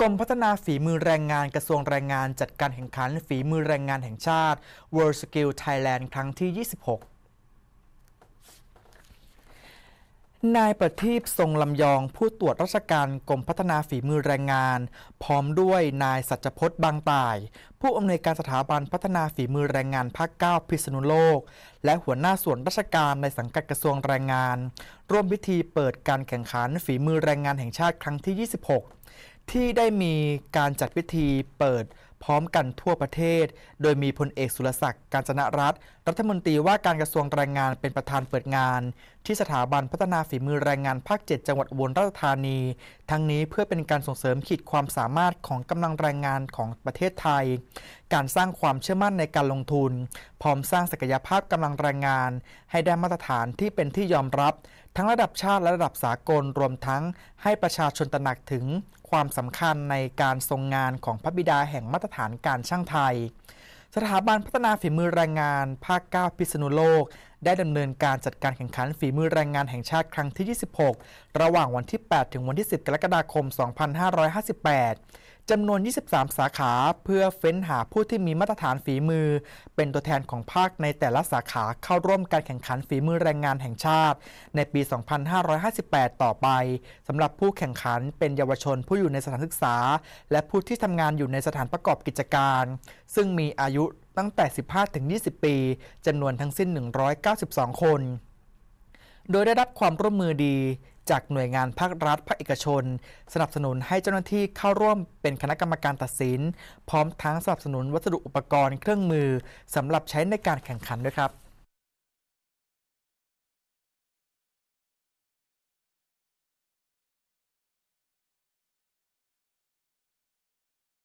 กรมพัฒนาฝีมือแรงงานกระทรวงแรงงานจัดการแข่งขันฝีมือแรงงานแห่งชาติ World Skill Thailand ครั้งที่ 26 นายประทีปทรงลำยองผู้ตรวจราชการกรมพัฒนาฝีมือแรงงาน พร้อมด้วยนายสัจพจน์บางต่าย ผู้อำนวยการสถาบันพัฒนาฝีมือแรงงานภาคเก้าพิษณุโลก และหัวหน้าส่วนราชการในสังกัดกระทรวงแรงงาน ร่วมพิธีเปิดการแข่งขันฝีมือแรงงานแห่งชาติครั้งที่ 26ที่ได้มีการจัดพิธีเปิดพร้อมกันทั่วประเทศ โดยมีพลเอกสุรศักดิ์ การจนรัฐรัฐมนตรีว่าการกระทรวงแรงงานเป็นประธานเปิดงานที่สถาบันพัฒนาฝีมือแรงงานภาค7 จังหวัดอุบลราชธานี ทั้งนี้เพื่อเป็นการส่งเสริมขีดความสามารถของกำลังแรงงานของประเทศไทย การสร้างความเชื่อมั่นในการลงทุนพร้อมสร้างศักยภาพกำลังแรงงาน ให้ได้มาตรฐานที่เป็นที่ยอมรับทั้งระดับชาติและระดับสากลรวมทั้งให้ประชาชนตระหนักถึงความสำคัญในการทรงงานของพระบิดาแห่งมาตรฐานการช่างไทยสถาบันพัฒนาฝีมือแรงงานภาค 9 พิษณุโลก ได้ดำเนินการจัดการแข่งขันฝีมือแรงงานแห่งชาติครั้งที่ 26 ระหว่างวันที่ 8 ถึงวันที่ 10กรกฎาคม 2558จำนวน 23 สาขาเพื่อเฟ้นหาผู้ที่มีมาตรฐานฝีมือ เป็นตัวแทนของภาคในแต่ละสาขาเข้าร่วมการแข่งขันฝีมือแรงงานแห่งชาติ ในปี 2558 ต่อไปสำหรับผู้แข่งขันเป็นเยาวชนผู้อยู่ในสถานศึกษา และผู้ที่ทำงานอยู่ในสถานประกอบกิจการ ซึ่งมีอายุตั้งแต่ 15-20ถึงปีจำนวนทั้งสิ้น 192 คน โดยได้รับความร่วมมือดีจากหน่วยงานภาครัฐภาคเอกชน สนับสนุนให้เจ้าหน้าที่เข้าร่วมเป็นคณะกรรมการตัดสิน พร้อมทั้งสนับสนุนวัสดุอุปกรณ์เครื่องมือ สำหรับใช้ในการแข่งขันด้วยครับ